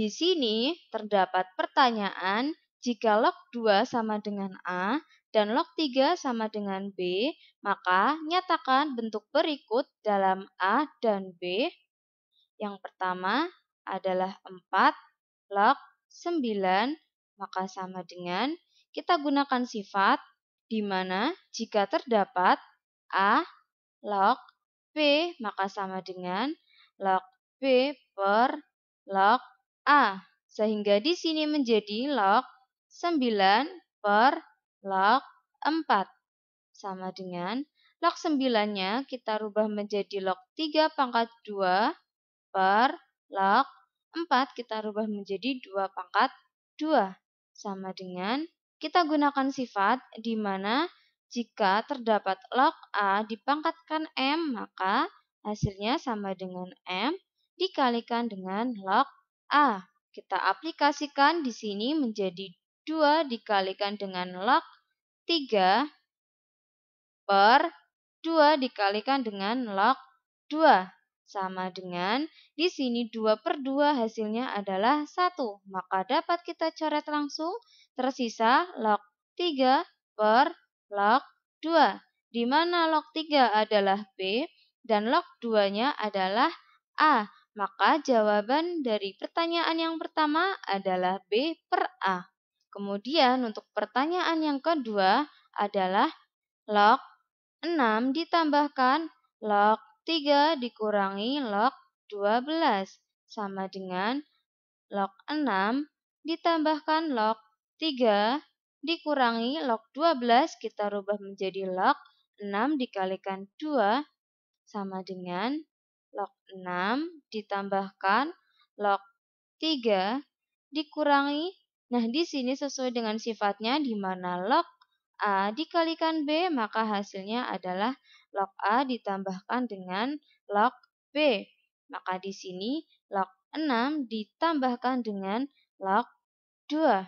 Di sini terdapat pertanyaan jika log 2 sama dengan A dan log 3 sama dengan B, maka nyatakan bentuk berikut dalam A dan B. Yang pertama adalah 4 log 9, maka sama dengan kita gunakan sifat di mana jika terdapat A log B, maka sama dengan log B per log A, sehingga di sini menjadi log 9 per log 4. Sama dengan log 9-nya kita rubah menjadi log 3 pangkat 2 per log 4 kita rubah menjadi 2 pangkat 2. Sama dengan kita gunakan sifat di mana jika terdapat log A dipangkatkan M, maka hasilnya sama dengan M dikalikan dengan log A. Kita aplikasikan di sini menjadi 2 dikalikan dengan log 3 per 2 dikalikan dengan log 2 sama dengan di sini 2 per 2 hasilnya adalah 1. Maka dapat kita coret langsung tersisa log 3 per log 2. Di mana log 3 adalah B dan log 2-nya adalah A. Maka jawaban dari pertanyaan yang pertama adalah B per A. Kemudian untuk pertanyaan yang kedua adalah log 6 ditambahkan log 3 dikurangi log 12 sama dengan log 6 ditambahkan log 3 dikurangi log 12 kita rubah menjadi log 6 dikalikan 2 sama dengan log 6 ditambahkan log 3 dikurangi. Nah, di sini sesuai dengan sifatnya di mana log A dikalikan B, maka hasilnya adalah log A ditambahkan dengan log B. Maka di sini log 6 ditambahkan dengan log 2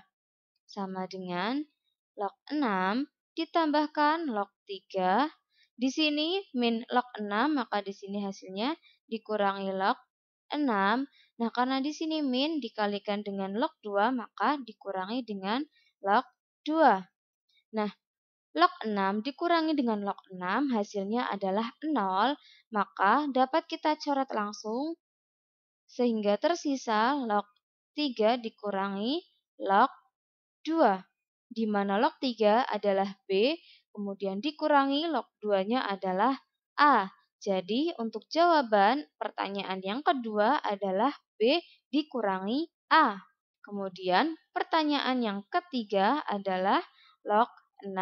sama dengan log 6 ditambahkan log 3. Di sini min log 6, maka di sini hasilnya dikurangi log 6. Nah, karena di sini min dikalikan dengan log 2, maka dikurangi dengan log 2. Nah, log 6 dikurangi dengan log 6 hasilnya adalah 0, maka dapat kita coret langsung sehingga tersisa log 3 dikurangi log 2, di mana log 3 adalah B, kemudian dikurangi log 2-nya adalah A. Jadi, untuk jawaban pertanyaan yang kedua adalah B dikurangi A. Kemudian, pertanyaan yang ketiga adalah log 6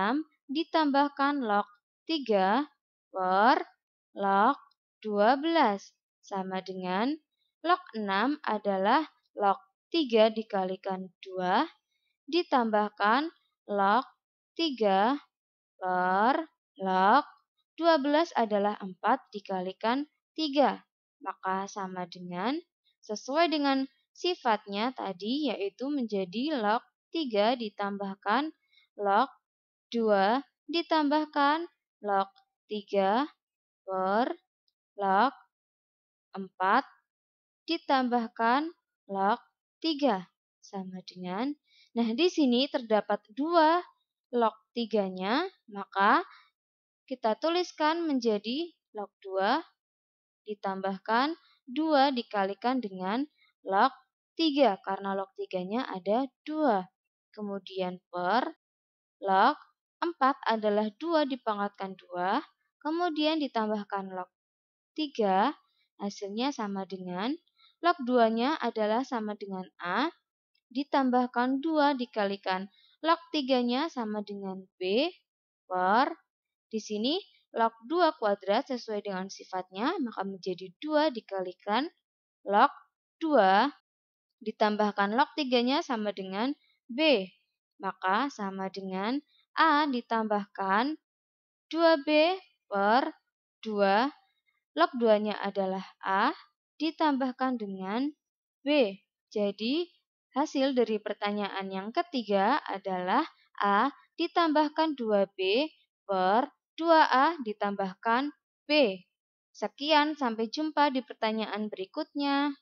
ditambahkan log 3 per log 12. Sama dengan log 6 adalah log 3 dikalikan 2 ditambahkan log 3 per log 12. 12 adalah 4 dikalikan 3. Maka sama dengan sesuai dengan sifatnya tadi yaitu menjadi log 3 ditambahkan log 2 ditambahkan log 3 per log 4 ditambahkan log 3 sama dengan Nah, di sini terdapat 2 log 3-nya, maka kita tuliskan menjadi log 2 ditambahkan 2 dikalikan dengan log 3 karena log 3-nya ada 2. Kemudian per log 4 adalah 2 dipangkatkan 2, kemudian ditambahkan log 3, hasilnya sama dengan log 2-nya adalah sama dengan A, ditambahkan 2 dikalikan log 3-nya sama dengan B per di sini log 2 kuadrat sesuai dengan sifatnya, maka menjadi 2 dikalikan log 2 ditambahkan log 3-nya sama dengan B. Maka sama dengan A ditambahkan 2B per 2. Log 2-nya adalah A ditambahkan dengan B. Jadi hasil dari pertanyaan yang ketiga adalah A ditambahkan 2B per 2. 2A ditambahkan B. Sekian, sampai jumpa di pertanyaan berikutnya.